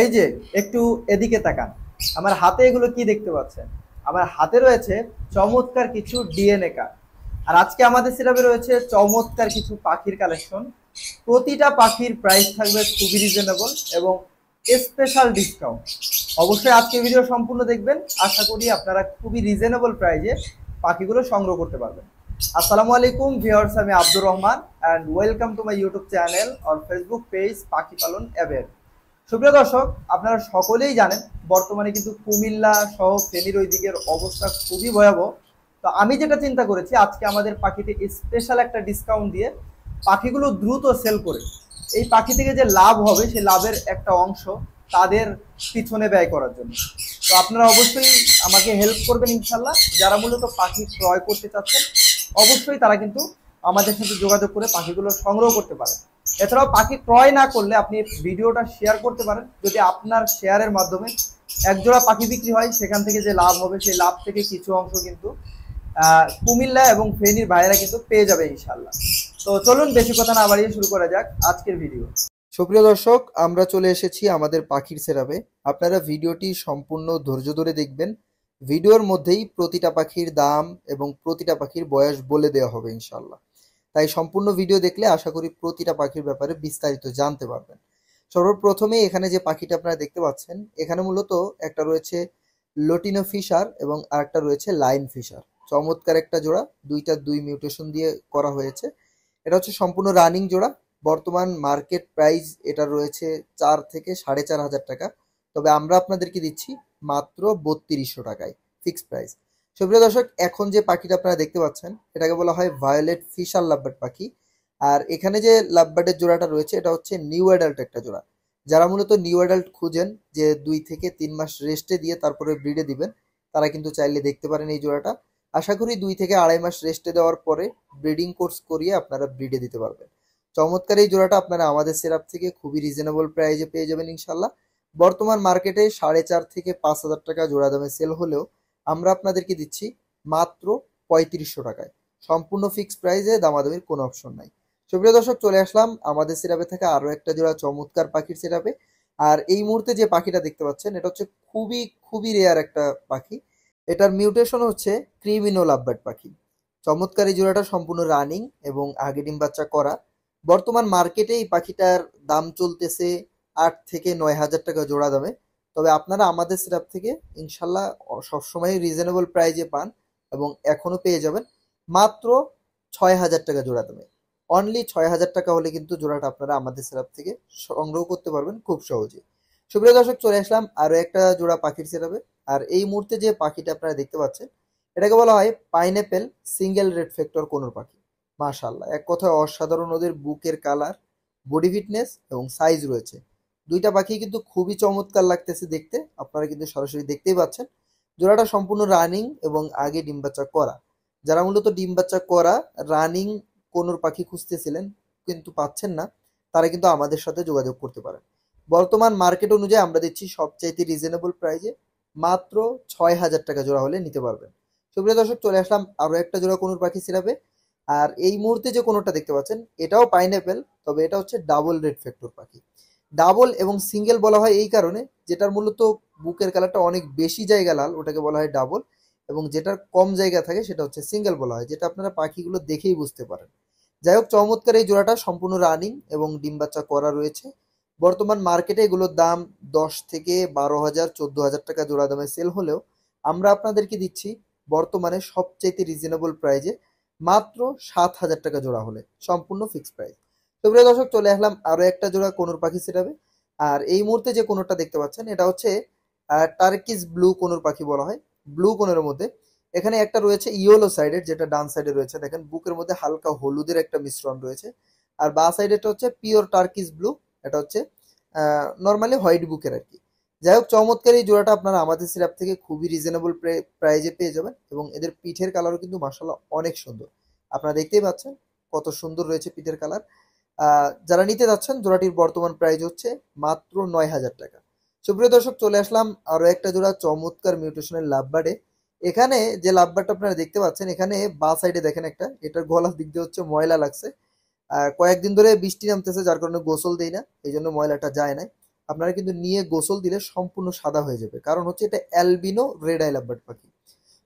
এই যে একটু এদিকে তাকান আমার হাতে এগুলো কি দেখতে পাচ্ছেন আমার হাতে রয়েছে চমৎকার কিছু ডিএনএ কার্ড আর আজকে আমাদের সিরাপে রয়েছে চমৎকার কিছু পাখির কালেকশন প্রতিটা পাখির প্রাইস থাকবে খুবই রিজনেবল এবং স্পেশাল ডিসকাউন্ট অবশ্যই আজকে ভিডিও সম্পূর্ণ দেখবেন আশা করি আপনারা খুবই রিজনেবল প্রাইজে পাখিগুলো সংগ্রহ করতে পারবেন আসসালামু আলাইকুম ভিওর্স আমি Abdur Rahman and welcome to my YouTube channel or Facebook page পাখি পালন অ্যাভের সুপ্রিয় দর্শক আপনারা সকলেই জানেন বর্তমানে কিন্তু কুমিল্লা সহ ফেনির ওই দিকের অবস্থা খুবই ভয়াবহ তো আমি যেটা চিন্তা করেছি আজকে আমাদের পাখিতে স্পেশাল একটা ডিসকাউন্ট দিয়ে পাখিগুলো দ্রুত সেল করে এই পাখি থেকে যে লাভ হবে সেই লাভের একটা অংশ তাদের পিছনে ব্যয় করার জন্য তো আপনারা অবশ্যই আমাকে হেল্প করবেন ইনশাল্লাহ যারা মূলত পাখি ক্রয় করতে চাচ্ছেন অবশ্যই তারা কিন্তু আমাদের সাথে যোগাযোগ করে পাখিগুলো সংগ্রহ করতে পারে এছাড়াও পাখি ক্রয় না করলে আপনি ভিডিওটা শেয়ার করতে পারেন যদি আপনার শেয়ারের মাধ্যমে একজোড়া পাখি বিক্রি হয় সেখান থেকে যে লাভ হবে সেই লাভ থেকে কিছু অংশ কিন্তু কুমিল্লা এবং ফেনীর ভাইয়েরা কিন্তু পেয়ে যাবে ইনশাল্লাহ তো চলুন বেশি কথা না বাড়িয়ে শুরু করা যাক আজকের ভিডিও সুপ্রিয় দর্শক আমরা চলে এসেছি আমাদের পাখির সেরাবে আপনারা ভিডিওটি সম্পূর্ণ ধৈর্য ধরে দেখবেন ভিডিওর মধ্যেই প্রতিটা পাখির দাম এবং প্রতিটা পাখির বয়স বলে দেওয়া হবে ইনশাল্লাহ তাই সম্পূর্ণ ভিডিও দেখলে আশা করি প্রতিটা পাখির ব্যাপারে বিস্তারিত জানতে পারবেন সর্বপ্রথমে এখানে যে পাখিটা আপনারা দেখতে পাচ্ছেন এখানে মূলত একটা রয়েছে লোটিনো ফিশার এবং আরেকটা রয়েছে লাইন ফিশার চমৎকার একটা জোড়া দুইটা দুই মিউটেশন দিয়ে করা হয়েছে এটা হচ্ছে সম্পূর্ণ রানিং জোড়া বর্তমান মার্কেট প্রাইস এটা রয়েছে চার থেকে সাড়ে চার হাজার টাকা তবে আমরা আপনাদেরকে দিচ্ছি মাত্র বত্রিশশো টাকায় ফিক্সড প্রাইস সুপ্রিয় দর্শক এখন যে পাখিটা আপনারা দেখতে পাচ্ছেন এটাকে বলা হয় ভায়োলেট ফিশার লাভবার্ড পাখি আর এখানে যে লাভবার্ডের জোড়াটা রয়েছে এটা হচ্ছে নিউ অ্যাডাল্ট একটা জোড়া যারা মূলত নিউ অ্যাডাল্ট খুঁজেন যে দুই থেকে তিন মাস রেস্টে দিয়ে তারপরে ব্রিডে দিবেন তারা কিন্তু চাইলে দেখতে পারেন এই জোড়াটা আশা করি দুই থেকে আড়াই মাস রেস্টে দেওয়ার পরে ব্রিডিং কোর্স করিয়ে আপনারা ব্রিডে দিতে পারবেন চমৎকার এই জোড়াটা আপনারা আমাদের সেরাপ থেকে খুবই রিজনেবল প্রাইজে পেয়ে যাবেন ইনশাল্লাহ বর্তমান মার্কেটে সাড়ে চার থেকে পাঁচ হাজার টাকা জোড়া দামে সেল হলেও আমরা আপনাদেরকে দিচ্ছি মাত্র পঁয়ত্রিশশো টাকায় সম্পূর্ণ ফিক্স প্রাইসে দামাদামির কোনো অপশন নাই সুপ্রিয় দর্শক চলে আসলাম আমাদের সেরাপে থাকা আরও একটা জোড়া চমৎকার পাখির সেরাপে আর এই মুহূর্তে যে পাখিটা দেখতে পাচ্ছেন এটা হচ্ছে খুবই খুবই রেয়ার একটা পাখি এটার মিউটেশন হচ্ছে ক্রিমিনো লাভবার্ড পাখি চমৎকার এই জোড়াটা সম্পূর্ণ রানিং এবং আগে ডিম বাচ্চা করা বর্তমান মার্কেটে এই পাখিটার দাম চলতেছে আট থেকে নয় হাজার টাকা জোড়া দামে তবে আপনারা আমাদের সিরাপ থেকে ইনশাল্লাহ সবসময় রিজনেবল প্রাইজে পান এবং এখনও পেয়ে যাবেন মাত্র ছয় হাজার টাকা জোড়া দামে অনলি ছয় হাজার টাকা হলে কিন্তু জোড়াটা আপনারা আমাদের সিরাপ থেকে সংগ্রহ করতে পারবেন খুব সহজে সুপ্রিয় দর্শক চলে আসলাম আরও একটা জোড়া পাখির সিরাপে আর এই মুহূর্তে যে পাখিটা আপনারা দেখতে পাচ্ছেন এটাকে বলা হয় pineapple single red factor conure পাখি মাশাল্লাহ এক কথায় অসাধারণ ওদের বুকের কালার বডি ফিটনেস এবং সাইজ রয়েছে দুইটা পাখি কিন্তু খুবই চমৎকার লাগতেছে দেখতে আপনারা কিন্তু সরাসরি দেখতেই পাচ্ছেন জোড়াটা সম্পূর্ণ রানিং এবং আগে ডিম বাচ্চা করা যারা মূলত ডিম বাচ্চা করা রানিং কোন পাখি খুঁজতেছিলেন কিন্তু পাচ্ছেন না তারা কিন্তু আমাদের সাথে যোগাযোগ করতে পারেন বর্তমান মার্কেট অনুযায়ী আমরা দিচ্ছি সবচাইতে রিজনেবল প্রাইজে মাত্র ছয় হাজার টাকা জোড়া হলে নিতে পারবেন সুপ্রিয় দর্শক চলে আসলাম আরও একটা জোড়া কোনোর পাখি সিরাপে আর এই মুহূর্তে যে কোনোটা দেখতে পাচ্ছেন এটাও পাইনঅ্যাপেল তবে এটা হচ্ছে ডাবল রেড ফ্যাক্টর পাখি ডাবল এবং সিঙ্গেল বলা হয় এই কারণে যেটার মূলত বুকের কালারটা অনেক বেশি জায়গা লাল ওটাকে বলা হয় ডাবল এবং যেটার কম জায়গা থাকে সেটা হচ্ছে সিঙ্গেল বলা হয় যেটা আপনারা পাখিগুলো দেখেই বুঝতে পারেন যাই হোক চমৎকার এই জোড়াটা সম্পূর্ণ রানিং এবং ডিম বাচ্চা করা রয়েছে বর্তমান মার্কেটে এগুলোর দাম দশ থেকে বারো হাজার চোদ্দো হাজার টাকা জোড়া দামে সেল হলেও আমরা আপনাদেরকে দিচ্ছি বর্তমানে সবচাইতে রিজনেবল প্রাইজে মাত্র সাত হাজার টাকা জোড়া হলে সম্পূর্ণ ফিক্সড প্রাইস সুপ্রিয় দর্শক চলে আসলাম আরো একটা জোড়া কোনোর পাখি সেটাবে আর এই মুহূর্তে যে কোনোটা দেখতে পাচ্ছেন এটা হচ্ছে টার্কিস ব্লু কোনোর পাখি বলা হয় ব্লু কোনোর মধ্যে এখানে একটা রয়েছে ইয়েলো সাইডের যেটা ডান সাইডে রয়েছে দেখেন বুকের মধ্যে হালকা হলুদের একটা মিশ্রণ রয়েছে আর বা সাইডেটা হচ্ছে পিওর টার্কিস ব্লু এটা হচ্ছে নর্মালি হোয়াইট বুকের আর কি যাই হোক চমৎকার এই জোড়াটা আপনারা আমাদের সিরাপ থেকে খুবই রিজনেবল প্রাইজে পেয়ে যাবেন এবং এদের পিঠের কালারও কিন্তু মার্শাল অনেক সুন্দর আপনারা দেখতেই পাচ্ছেন কত সুন্দর রয়েছে পিঠের কালার যারা নিতে যাচ্ছেন জোড়াটির বর্তমান প্রাইস হচ্ছে মাত্র নয় হাজার টাকা সুপ্রিয় দর্শক চলে আসলাম আরও একটা জোড়া চমৎকার মিউটেশনের লাভবারে এখানে যে লাভবারটা আপনারা দেখতে পাচ্ছেন এখানে বা সাইডে দেখেন একটা এটার গলার দিক দিয়ে হচ্ছে ময়লা লাগছে কয়েকদিন ধরে বৃষ্টি নামতেছে যার কারণে গোসল দেই না এই জন্য ময়লাটা যায় নাই আপনারা কিন্তু নিয়ে গোসল দিলে সম্পূর্ণ সাদা হয়ে যাবে কারণ হচ্ছে এটা অ্যালবিনো রেড আই লাভবার্ড পাখি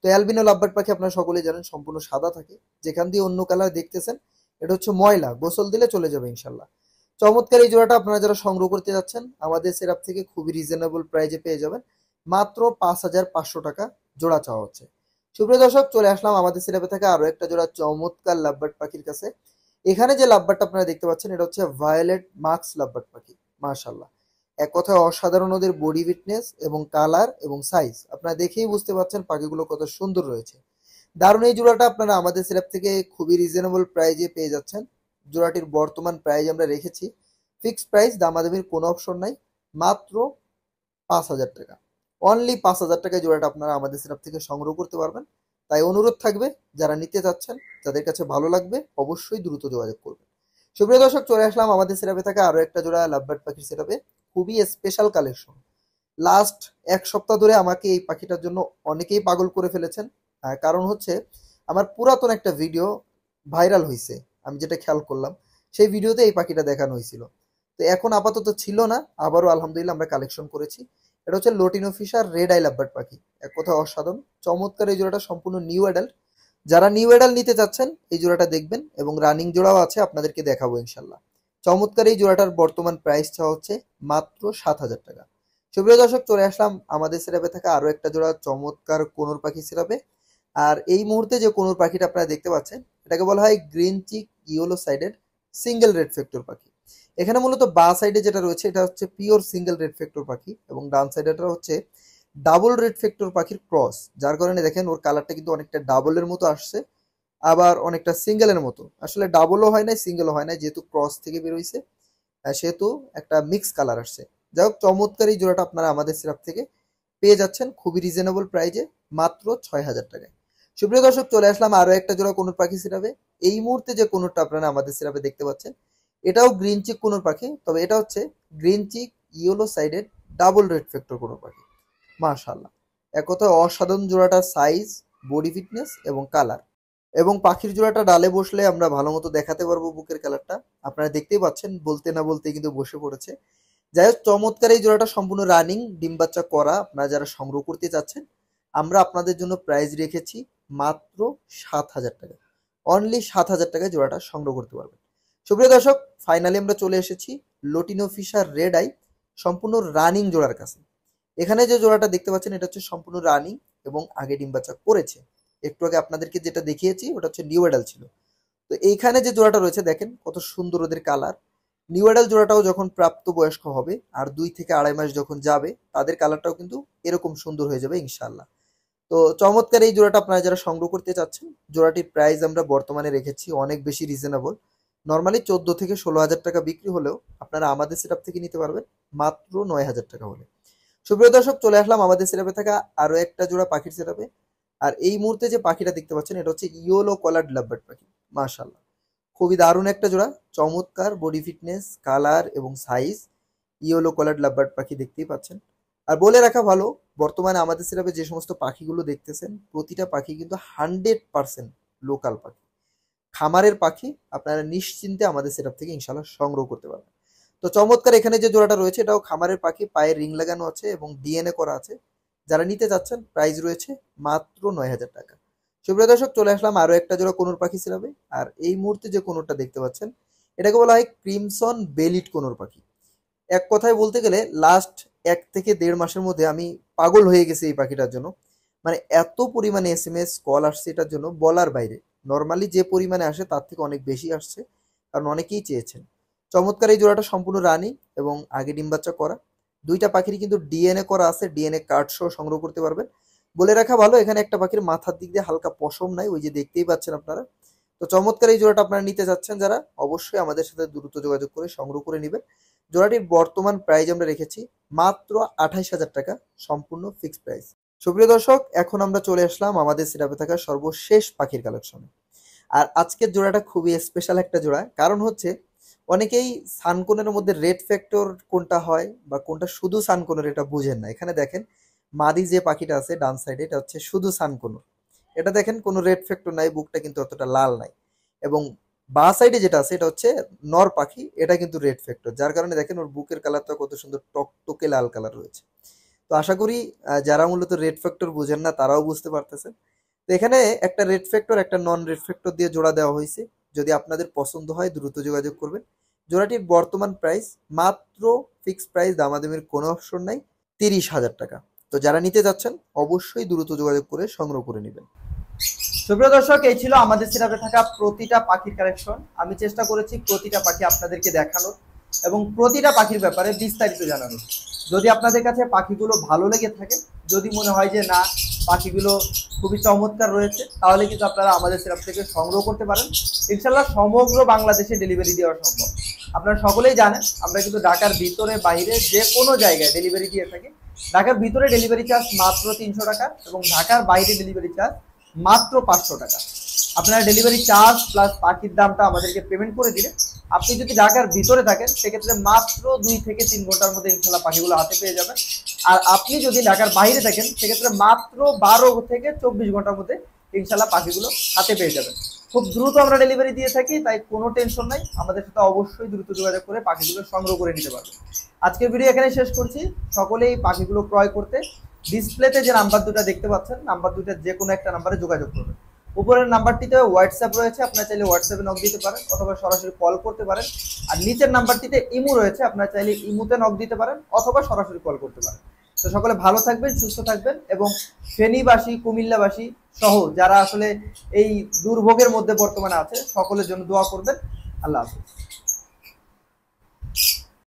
তো অ্যালবিনো লাভবার্ড পাখি আপনারা সকলেই জানেন সম্পূর্ণ সাদা থাকে যেখান দিয়ে অন্য কালার দেখতেছেন এটা হচ্ছে ময়লা গোসল দিলে চলে যাবে ইনশাল্লাহ চমৎকার এই জোড়াটা আপনারা যারা সংগ্রহ করতে যাচ্ছেন আমাদের সেরাপ থেকে খুবই রিজনেবল প্রাইজে পেয়ে যাবেন মাত্র পাঁচ হাজার পাঁচশো টাকা জোড়া চাওয়া হচ্ছে সুপ্রিয় দর্শক চলে আসলাম আমাদের সেরাপে থেকে আরো একটা জোড়া চমৎকার লাভবার্ড পাখির কাছে এখানে যে লাভবার্ডটা আপনারা দেখতে পাচ্ছেন এটা হচ্ছে ভায়োলেট মার্কস লাভবার্ড পাখি মার্শাল্লাহ এক কথায় অসাধারণ ওদের বডি ফিটনেস এবং কালার এবং সাইজ আপনারা দেখেই বুঝতে পারছেন পাখিগুলো কত সুন্দর রয়েছে দারুণ এই জোড়াটা আপনারা আমাদের সেলাপ থেকে খুবই রিজনেবল প্রাইজে পেয়ে যাচ্ছেন জোড়াটির বর্তমান প্রাইজ আমরা রেখেছি ফিক্সড প্রাইস দামাদামির কোনো অপশন নাই মাত্র পাঁচ হাজার টাকা অনলি পাঁচ হাজার টাকায় জোড়াটা আপনারা আমাদের সেলাপ থেকে সংগ্রহ করতে পারবেন তাই অনুরোধ থাকবে যারা নিতে চাচ্ছেন যাদের কাছে ভালো লাগবে অবশ্যই দ্রুত যোগাযোগ করবেন সুপ্রিয় দর্শক চলে আসলাম আমাদের সেরাপে থাকা আরও একটা জোড়া লাভবার্ড পাখির সেরাপে খুবই স্পেশাল কালেকশন লাস্ট এক সপ্তাহ ধরে আমাকে এই পাখিটার জন্য অনেকেই পাগল করে ফেলেছেন কারণ হচ্ছে আমার পুরাতন একটা ভিডিও ভাইরাল হয়েছে আমি যেটা খেয়াল করলাম সেই ভিডিওতে এই পাখিটা দেখানো হয়েছিল তো এখন আপাতত ছিল না আবারও আলহামদুলিল্লাহ আমরা কালেকশন করেছি এটা হচ্ছে লোটিনো রেড আই লাভবার্ড পাখি এক কথা অসাধারণ চমৎকার এই জোড়াটা সম্পূর্ণ নিউ অ্যাডাল্ট যারা নিউ অ্যাডাল্ট নিতে চাচ্ছেন এই জোড়াটা দেখবেন এবং রানিং জোড়াও আছে আপনাদেরকে দেখাবো ইনশাল্লাহ চমৎকার এই জোড়াটার বর্তমান প্রাইস চাওয়া হচ্ছে মাত্র সাত হাজার টাকা সুপ্রিয় দর্শক চলে আসলাম আমাদের সিরাপে থাকা আরও একটা জোড়া চমৎকার কোনোর পাখি সেরাপে আর এই মুহূর্তে যে কোনোর পাখিটা আপনারা দেখতে পাচ্ছেন এটাকে বলা হয় গ্রিন চিক ইয়েলো সাইডের সিঙ্গেল রেড ফ্যাক্টর পাখি এখানে মূলত বা সাইডে যেটা রয়েছে এটা হচ্ছে পিওর সিঙ্গেল রেড ফ্যাক্টর পাখি এবং ডান সাইডেটা হচ্ছে ডাবল রেড ফ্যাক্টর পাখির ক্রস যার কারণে দেখেন ওর কালারটা কিন্তু অনেকটা ডাবলের মতো আসছে আবার অনেকটা সিঙ্গেলের মতো আসলে ডাবলও হয় না সিঙ্গেলও হয় না যেহেতু ক্রস থেকে বেরোইছে সেহেতু একটা মিক্স কালার আসছে যাই হোক চমৎকার এই জোড়াটা আপনারা আমাদের সিরাপ থেকে পেয়ে যাচ্ছেন খুবই রিজনেবল প্রাইজে মাত্র ছয় হাজার টাকায় সুপ্রিয় দর্শক চলে আসলাম আরো একটা জোড়া কোনোর পাখি সিরাপে এই মুহূর্তে যে কোনোরটা আপনারা আমাদের সিরাপে দেখতে পাচ্ছেন এটাও গ্রিন চিক কোনোর পাখি তবে এটা হচ্ছে গ্রিন চিক ইয়েলো সাইডের ডাবল রেড ফ্যাক্টর কোনো পাখি মাশাল্লাহ এক কথায় অসাধারণ জোড়াটার সাইজ বডি ফিটনেস এবং কালার এবং পাখির জোড়াটা ডালে বসলে আমরা ভালো মতো দেখাতে পারবো বুকের কালারটা আপনারা দেখতেই পাচ্ছেন বলতে না বলতে কিন্তু বসে পড়েছে যাই হোক চমৎকার এই জোড়াটা সম্পূর্ণ রানিং ডিম বাচ্চা করা আপনারা যারা সংগ্রহ করতে চাচ্ছেন আমরা আপনাদের জন্য প্রাইজ রেখেছি মাত্র সাত হাজার টাকা অনলি সাত হাজার টাকায় জোড়াটা সংগ্রহ করতে পারবেন সুপ্রিয় দর্শক ফাইনালি আমরা চলে এসেছি লোটিনো ফিশার রেড আই সম্পূর্ণ রানিং জোড়ার কাছে এখানে যে জোড়াটা দেখতে পাচ্ছেন এটা হচ্ছে সম্পূর্ণ রানিং এবং আগে ডিম বাচ্চা করেছে একটু আগে আপনাদেরকে যেটা দেখিয়েছি ওটা হচ্ছে নিউ অ্যাডাল ছিল তো এইখানে যে জোড়াটা রয়েছে দেখেন কত সুন্দর ওদের কালার নিউ অ্যাডাল জোড়াটাও যখন প্রাপ্ত বয়স্ক হবে আর দুই থেকে আড়াই মাস যখন যাবে তাদের কালারটাও কিন্তু এরকম সুন্দর হয়ে যাবে ইনশাল্লাহ তো চমৎকার এই জোড়াটা আপনারা যারা সংগ্রহ করতে চাচ্ছেন জোড়াটির প্রাইস আমরা বর্তমানে রেখেছি অনেক বেশি রিজনেবল নর্মালি চোদ্দ থেকে ষোলো হাজার টাকা বিক্রি হলেও আপনারা আমাদের সেটআপ থেকে নিতে পারবেন মাত্র নয় হাজার টাকা হলে সুপ্রিয় দর্শক চলে আসলাম আমাদের সেটআপে থাকা আরও একটা জোড়া পাখির সেটআপে আর এই মুহূর্তে যে পাখিটা দেখতে পাচ্ছেন এটা হচ্ছে ইয়োলো কলার লাভবার্ড পাখি মাশাল্লাহ খুবই দারুণ একটা জোড়া চমৎকার বডি ফিটনেস কালার এবং সাইজ ইয়োলো কলার লাভবার্ড পাখি দেখতেই পাচ্ছেন আর বলে রাখা ভালো বর্তমানে আমাদের সিরাপে যে সমস্ত পাখিগুলো দেখতেছেন প্রতিটা পাখি কিন্তু হান্ড্রেড পারসেন্ট লোকাল পাখি খামারের পাখি আপনারা নিশ্চিন্তে আমাদের সেটআপ থেকে ইনশাল্লাহ সংগ্রহ করতে পারবেন তো চমৎকার এখানে যে জোড়াটা রয়েছে এটাও খামারের পাখি পায়ে রিং লাগানো আছে এবং ডিএনএ করা আছে যারা নিতে যাচ্ছেন প্রাইস রয়েছে মাত্র নয় হাজার টাকা সুপ্রিয় দর্শক চলে আসলাম আরও একটা জোড়া কোনোর পাখি সিরাপে আর এই মুহূর্তে যে কোনোটা দেখতে পাচ্ছেন এটাকে বলা হয় ক্রিমসন বেলিট কোনোর পাখি এক কথায় বলতে গেলে লাস্ট এক থেকে দেড় মাসের মধ্যে আমি পাগল হয়ে গেছি এই পাখিটার জন্য মানে এত পরিমাণে এস এম এস কল আসছে এটার জন্য বলার বাইরে নর্মালি যে পরিমাণে আসে তার থেকে অনেক বেশি আসছে কারণ অনেকেই চেয়েছেন চমৎকার এই জোড়াটা সম্পূর্ণ রানি এবং আগে ডিম বাচ্চা করা দুইটা পাখিরই কিন্তু ডিএনএ করা আছে ডিএনএ কার্ড সহ সংগ্রহ করতে পারবেন বলে রাখা ভালো এখানে একটা পাখির মাথার দিক দিয়ে হালকা পশম নাই ওই যে দেখতেই পাচ্ছেন আপনারা তো চমৎকার এই জোড়াটা আপনারা নিতে চাচ্ছেন যারা অবশ্যই আমাদের সাথে দ্রুত যোগাযোগ করে সংগ্রহ করে নেবেন জোড়াটির বর্তমান প্রাইস আমরা রেখেছি মাত্র আঠাইশ হাজার টাকা সম্পূর্ণ ফিক্সড প্রাইস সুপ্রিয় দর্শক এখন আমরা চলে আসলাম আমাদের সিরাপে থাকা সর্বশেষ পাখির কালেকশনে আর আজকের জোড়াটা খুবই স্পেশাল একটা জোড়া কারণ হচ্ছে অনেকেই সানকোনের মধ্যে রেড ফ্যাক্টর কোনটা হয় বা কোনটা শুধু সানকোনের এটা বুঝেন না এখানে দেখেন মাদি যে পাখিটা আছে ডান সাইডে এটা হচ্ছে শুধু সানকোনো এটা দেখেন কোনো রেড ফ্যাক্টর নাই বুকটা কিন্তু অতটা লাল নাই এবং বা সাইডে যেটা আছে এটা হচ্ছে নর পাখি এটা কিন্তু রেড ফ্যাক্টর যার কারণে দেখেন ওর বুকের কালারটা কত সুন্দর টকটকে লাল কালার রয়েছে তো আশা করি যারা মূলত রেড ফ্যাক্টর বুঝেন না তারাও বুঝতে পারতেছেন তো এখানে একটা রেড ফ্যাক্টর একটা নন রেড ফ্যাক্টর দিয়ে জোড়া দেওয়া হয়েছে যদি আপনাদের পছন্দ হয় দ্রুত যোগাযোগ করবেন জোড়াটির বর্তমান প্রাইস মাত্র ফিক্সড প্রাইস দামাদামির কোনো অপশন নাই তিরিশ হাজার টাকা তো যারা নিতে যাচ্ছেন অবশ্যই দ্রুত যোগাযোগ করে সংগ্রহ করে নেবেন সুপ্রিয় দর্শক এই ছিল আমাদের সিরাপে থাকা প্রতিটা পাখির কালেকশন আমি চেষ্টা করেছি প্রতিটা পাখি আপনাদেরকে দেখানোর এবং প্রতিটা পাখির ব্যাপারে বিস্তারিত জানানোর যদি আপনাদের কাছে পাখিগুলো ভালো লেগে থাকে যদি মনে হয় যে না পাখিগুলো খুবই চমৎকার রয়েছে তাহলে কিন্তু আপনারা আমাদের সিরাপ থেকে সংগ্রহ করতে পারেন ইনশাল্লাহ সমগ্র বাংলাদেশে ডেলিভারি দেওয়া সম্ভব আপনারা সকলেই জানেন আমরা কিন্তু ঢাকার ভিতরে বাইরে যে কোনো জায়গায় ডেলিভারি দিয়ে থাকি ঢাকার ভিতরে ডেলিভারি চার্জ মাত্র তিনশো টাকা এবং ঢাকার বাইরে ডেলিভারি চার্জ মাত্র পাঁচশো টাকা আপনারা ডেলিভারি চার্জ প্লাস পাখির দামটা আমাদেরকে পেমেন্ট করে দিলে আপনি যদি ঢাকার ভিতরে থাকেন সেক্ষেত্রে মাত্র দুই থেকে তিন ঘন্টার মধ্যে ইনশাল্লাহ পাখিগুলো হাতে পেয়ে যাবেন আর আপনি যদি ঢাকার বাইরে থাকেন সেক্ষেত্রে মাত্র বারো থেকে চব্বিশ ঘন্টার মধ্যে ইনশাল্লাহ পাখিগুলো হাতে পেয়ে যাবেন খুব দ্রুত আমরা ডেলিভারি দিয়ে থাকি তাই কোনো টেনশন নাই আমাদের সাথে অবশ্যই দ্রুত যোগাযোগ করে পাখিগুলো সংগ্রহ করে নিতে পারবেন আজকের ভিডিও এখানে শেষ করছি সকলেই পাখিগুলো ক্রয় করতে ডিসপ্লেতে যে নাম্বার দুটা দেখতে পাচ্ছেন নাম্বার দুটা যে কোনো একটা নাম্বারে যোগাযোগ করবেন উপরের নাম্বারটিতে হোয়াটসঅ্যাপ রয়েছে আপনার চাইলে হোয়াটসঅ্যাপে নক দিতে পারেন অথবা সরাসরি কল করতে পারেন আর নিচের নাম্বারটিতে ইমু রয়েছে আপনার চাইলে ইমুতে নক দিতে পারেন অথবা সরাসরি কল করতে পারেন তো সকলে ভালো থাকবেন সুস্থ থাকবেন এবং ফেনীবাসী কুমিল্লাবাসী সহ যারা আসলে এই দুর্ভোগের মধ্যে বর্তমানে আছে সকলের জন্য দোয়া করবেন আল্লাহ হাফিজ